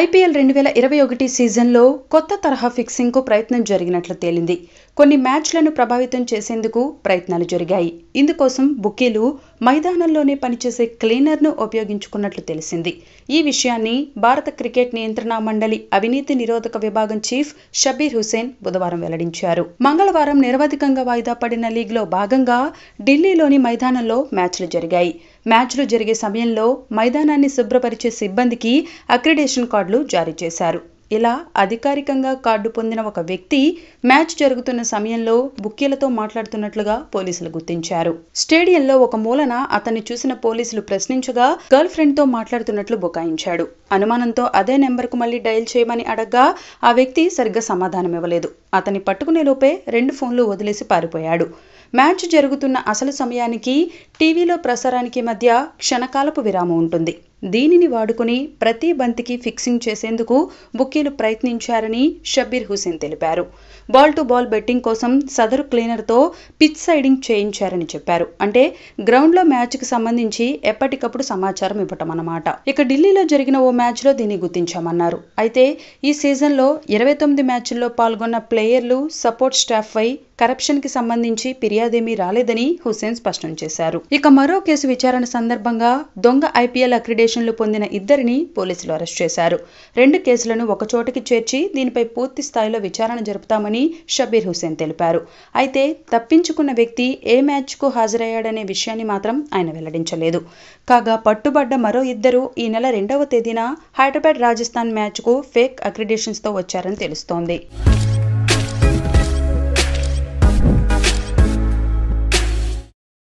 IPL రెండు వేల ఇరవై ఒకటి సీజన్లో కొత్త తరహా ఫిక్సింగ్కు ప్రయత్నం జరిగినట్లు తేలింది కొన్ని మ్యాచ్లను ప్రభావితం చేసేందుకు ప్రయత్నాలు జరిగాయి ఇందుకోసం బుకీలు మైదానంలోనే పనిచేసే క్లీనర్ను ఉపయోగించుకున్నట్లు తెలిసింది ఈ విషయాన్ని భారత క్రికెట్ నియంత్రణ మండలి అవినీతి నిరోధక విభాగం చీఫ్ షబీర్ హుసేన్ బుధవారం వెల్లడించారు మంగళవారం నిరవధికంగా వాయిదా పడిన లీగ్లో భాగంగా ఢిల్లీలోని మైదానంలో మ్యాచ్లు జరిగాయి మ్యాచ్లు జరిగే సమయంలో మైదానాన్ని శుభ్రపరిచే సిబ్బందికి అక్రిడేషన్ కార్డు కార్డులు జారీ చేశారు ఇలా అధికారికంగా కార్డు పొందిన ఒక వ్యక్తి మ్యాచ్ జరుగుతున్న సమయంలో బుక్కీలతో మాట్లాడుతున్నట్లుగా పోలీసులు గుర్తించారు స్టేడియంలో ఒక మూలన అతన్ని చూసిన పోలీసులు ప్రశ్నించగా గర్ల్ ఫ్రెండ్ తో మాట్లాడుతున్నట్లు బుకాయించాడు అనుమానంతో అదే నెంబర్కు మళ్లీ డయల్ చేయమని అడగ్గా ఆ వ్యక్తి సరిగ్గా సమాధానం ఇవ్వలేదు అతన్ని పట్టుకునే లోపే రెండు ఫోన్లు వదిలేసి పారిపోయాడు మ్యాచ్ జరుగుతున్న అసలు సమయానికి టీవీలో ప్రసారానికి మధ్య క్షణకాలపు విరామం ఉంటుంది దీనిని వాడుకుని ప్రతి బంతికి ఫిక్సింగ్ చేసేందుకు బుక్కీలు ప్రయత్నించారని షబ్బీర్ హుసేన్ తెలిపారు బాల్ టు బాల్ బెట్టింగ్ కోసం సదరు క్లీనర్తో పిచ్ సైడింగ్ చేయించారని చెప్పారు అంటే గ్రౌండ్లో మ్యాచ్కి సంబంధించి ఎప్పటికప్పుడు సమాచారం ఇవ్వటం అన్నమాట ఇక ఢిల్లీలో జరిగిన ఓ మ్యాచ్లో దీన్ని గుర్తించామన్నారు అయితే ఈ సీజన్లో ఇరవై తొమ్మిది మ్యాచ్ల్లో పాల్గొన్న ప్లేయర్లు సపోర్ట్ స్టాఫ్పై కరప్షన్కి సంబంధించి ఫిర్యాదేమీ రాలేదని హుసేన్ స్పష్టం చేశారు ఇక మరో కేసు విచారణ సందర్భంగా దొంగ ఐపీఎల్ అక్రిడేషన్లు పొందిన ఇద్దరిని పోలీసులు అరెస్ట్ చేశారు రెండు కేసులను ఒకచోటకి చేర్చి దీనిపై పూర్తి స్థాయిలో విచారణ జరుపుతామని షబీర్ హుసేన్ తెలిపారు అయితే తప్పించుకున్న వ్యక్తి ఏ మ్యాచ్కు హాజరయ్యాడనే విషయాన్ని మాత్రం ఆయన వెల్లడించలేదు కాగా పట్టుబడ్డ మరో ఇద్దరు ఈ నెల రెండవ తేదీన హైదరాబాద్ రాజస్థాన్ మ్యాచ్కు ఫేక్ అక్రిడేషన్స్తో వచ్చారని తెలుస్తోంది